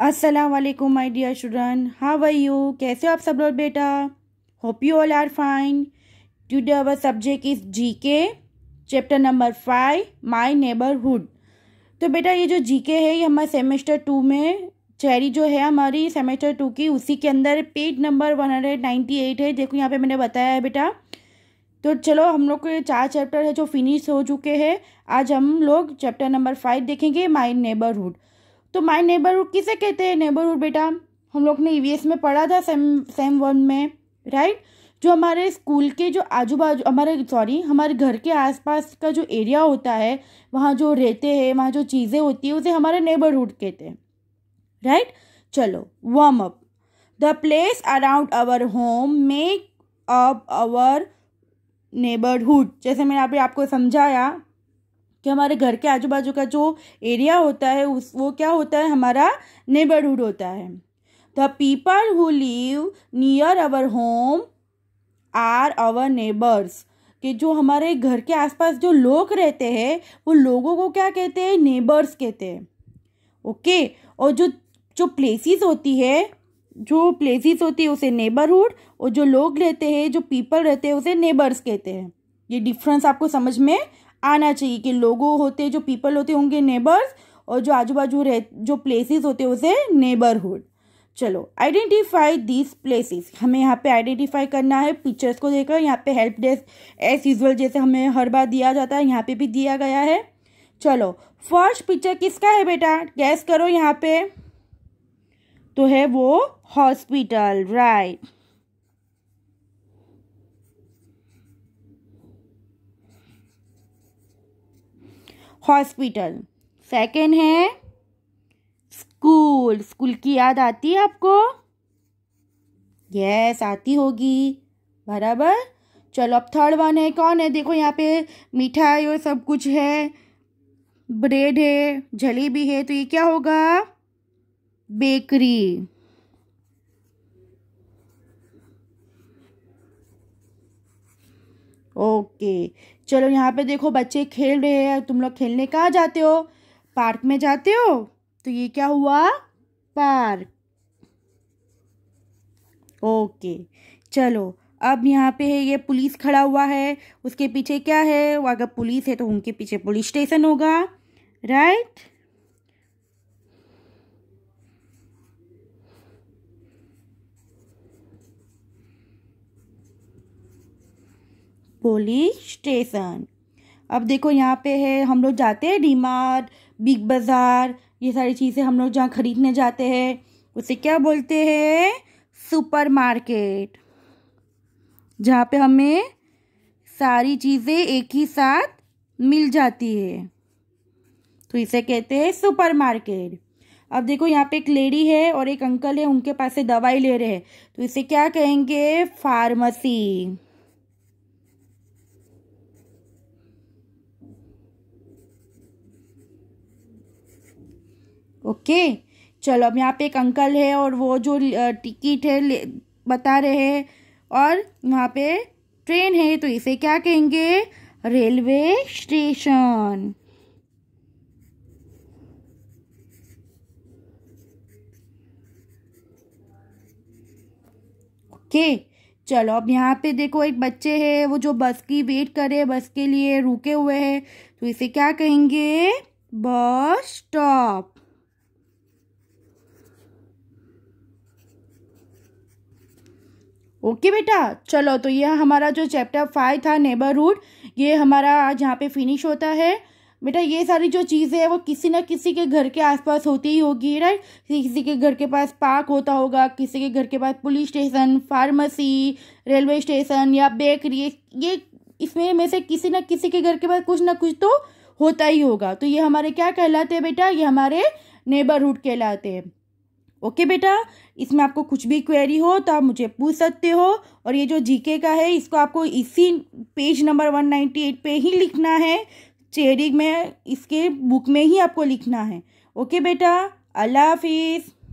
वालेकुम my dear student how are you कैसे हो आप सब लोग बेटा hope you all are fine today our subject is G K chapter number five my neighbourhood तो बेटा ये जो जी के है ये हमारे सेमेस्टर टू में चेरी जो है हमारी सेमेस्टर टू की उसी के अंदर page number one hundred ninety eight है देखो यहाँ पे मैंने बताया है बेटा तो चलो हम लोग के चार चैप्टर है जो फिनिश हो चुके हैं आज हम लोग चैप्टर नंबर फाइव देखेंगे माई नेबरहुड तो माय नेबरहुड किसे कहते हैं नेबरहुड बेटा हम लोग ने ई e में पढ़ा था सेम सेम वन में राइट जो हमारे स्कूल के जो आजू बाजू हमारे सॉरी हमारे घर के आसपास का जो एरिया होता है वहाँ जो रहते हैं वहाँ जो चीज़ें होती है उसे हमारे नेबरहुड कहते हैं राइट चलो warm up the place around our home make up our neighbourhood जैसे मैंने आपको समझाया कि हमारे घर के आजू बाजू का जो एरिया होता है उस वो क्या होता है हमारा नेबरहुड होता है the people who live near our home are our neighbours कि जो हमारे घर के आसपास जो लोग रहते हैं वो लोगों को क्या कहते हैं नेबर्स कहते हैं ओके okay? और जो जो प्लेसेस होती है जो प्लेसेस होती है उसे नेबरहुड और जो लोग रहते हैं जो पीपल रहते हैं उसे नेबर्स कहते हैं ये डिफरेंस आपको समझ में आना चाहिए कि लोगों होते जो पीपल होते होंगे नेबर्स और जो आजू बाजू रह जो प्लेसेस होते उसे नेबरहुड चलो आइडेंटिफाई दीज प्लेसेस हमें यहाँ पे आइडेंटिफाई करना है पिक्चर्स को देखकर यहाँ पे हेल्प डेस्क एज यूजल जैसे हमें हर बार दिया जाता है यहाँ पे भी दिया गया है चलो फर्स्ट पिक्चर किसका है बेटा गैस करो यहाँ पे तो है वो हॉस्पिटल राइट हॉस्पिटल सेकेंड है स्कूल स्कूल की याद आती है आपको यस आती होगी बराबर चलो अब थर्ड वन है कौन है देखो यहाँ पे मिठाई और सब कुछ है ब्रेड है जलेबी है तो ये क्या होगा बेकरी ओके चलो यहाँ पे देखो बच्चे खेल रहे हैं तुम लोग खेलने कहाँ जाते हो पार्क में जाते हो तो ये क्या हुआ पार्क ओके चलो अब यहाँ पे है ये पुलिस खड़ा हुआ है उसके पीछे क्या है अगर पुलिस है तो उनके पीछे पुलिस स्टेशन होगा राइट पुलिस स्टेशन अब देखो यहाँ पे है हम लोग जाते हैं डी मार्ट बिग बाज़ार ये सारी चीज़ें हम लोग जहाँ ख़रीदने जाते हैं उसे क्या बोलते हैं सुपर मार्केट जहाँ पे हमें सारी चीज़ें एक ही साथ मिल जाती है तो इसे कहते हैं सुपर मार्केट अब देखो यहाँ पे एक लेडी है और एक अंकल है उनके पास से दवाई ले रहे हैं तो इसे क्या कहेंगे फार्मेसी ओके चलो अब यहाँ पे एक अंकल है और वो जो टिकट है बता रहे हैं और वहाँ पे ट्रेन है तो इसे क्या कहेंगे रेलवे स्टेशन ओके चलो अब यहाँ पे देखो एक बच्चे हैं वो जो बस की वेट करे बस के लिए रुके हुए हैं तो इसे क्या कहेंगे बस स्टॉप ओके बेटा चलो तो यह हमारा जो चैप्टर फाइव था नेबरहुड ये हमारा आज यहाँ पे फिनिश होता है बेटा ये सारी जो चीज़ें हैं वो किसी ना किसी के घर के आसपास होती ही होगी राइट किसी के घर के पास पार्क होता होगा किसी के घर के पास police station pharmacy railway station या बेकरी ये इसमें में से किसी ना किसी के घर के पास कुछ ना कुछ तो होता ही होगा तो ये हमारे क्या कहलाते हैं बेटा ये हमारे नेबरहुड कहलाते हैं ओके बेटा इसमें आपको कुछ भी क्वेरी हो तो आप मुझे पूछ सकते हो और ये जो जीके का है इसको आपको इसी page number one ninety eight पे ही लिखना है चेरिंग में इसके बुक में ही आपको लिखना है ओके बेटा अल्लाह हाफिज़